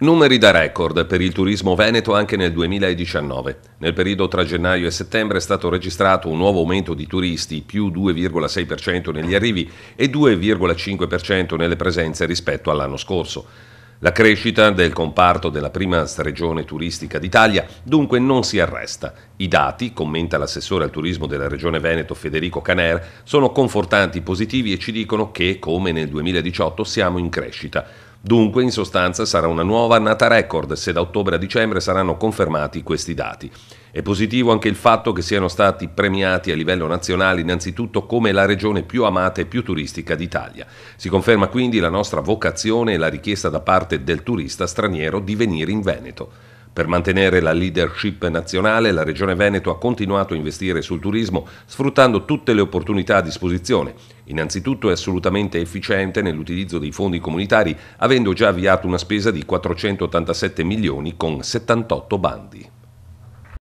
Numeri da record per il turismo veneto anche nel 2019. Nel periodo tra gennaio e settembre è stato registrato un nuovo aumento di turisti, più 2,6% negli arrivi e 2,5% nelle presenze rispetto all'anno scorso. La crescita del comparto della prima regione turistica d'Italia dunque non si arresta. I dati, commenta l'assessore al turismo della regione Veneto Federico Caner, sono confortanti positivi e ci dicono che, come nel 2018, siamo in crescita. Dunque, in sostanza, sarà una nuova annata record se da ottobre a dicembre saranno confermati questi dati. È positivo anche il fatto che siano stati premiati a livello nazionale innanzitutto come la regione più amata e più turistica d'Italia. Si conferma quindi la nostra vocazione e la richiesta da parte del turista straniero di venire in Veneto. Per mantenere la leadership nazionale, la Regione Veneto ha continuato a investire sul turismo sfruttando tutte le opportunità a disposizione. Innanzitutto è assolutamente efficiente nell'utilizzo dei fondi comunitari, avendo già avviato una spesa di 487 milioni con 78 bandi.